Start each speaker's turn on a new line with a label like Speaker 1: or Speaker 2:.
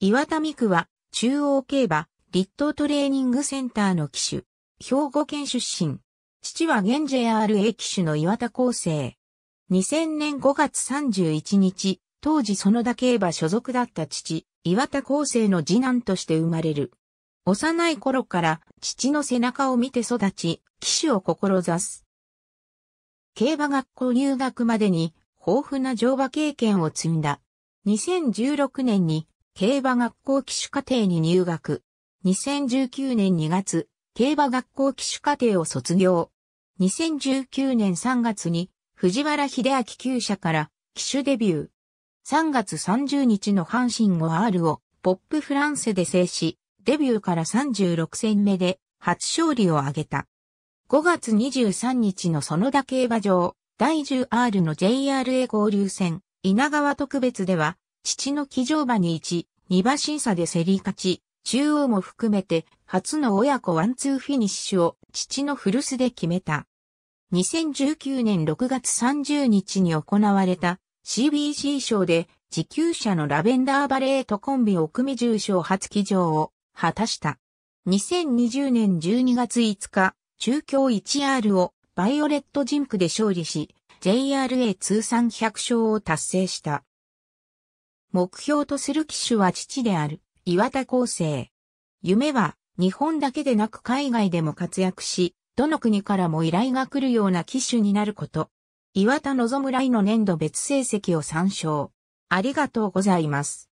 Speaker 1: 岩田美久は、中央競馬、
Speaker 2: 立東トレーニングセンターの騎手。兵庫県出身。父は現 JRA 騎手の岩田厚生。2000年5月31日、当時園田競馬所属だった父、岩田厚生の次男として生まれる。幼い頃から父の背中を見て育ち、騎手を志す。競馬学校入学までに豊富な乗馬経験を積んだ。2016年に競馬学校騎手課程に入学。2019年2月、競馬学校騎手課程を卒業。2019年3月に藤原秀明厩舎から騎手デビュー。3月30日の阪神 5R をポップフランセで制し、デビューから36戦目で初勝利を挙げた。5月23日の園田競馬場第 10R の JRA 交流戦稲川特別では父の騎乗馬に1、2馬審査で競り勝ち、中央も含めて初の親子ワンツーフィニッシュを父の古巣で決めた。2019年6月30日に行われた CBC 賞で自給者のラベンダーバレートコンビを組重賞初騎乗を果たした。2020年12月5日、中京 1R をバイオレットジンクで勝利し、JRA 通算100勝を達成した。目標とする機種は父である岩田厚生。夢は日本だけでなく海外でも活躍し、どの国からも依頼が来るような機種になること。岩田望むいの年度別成績を参照。
Speaker 1: ありがとうございます。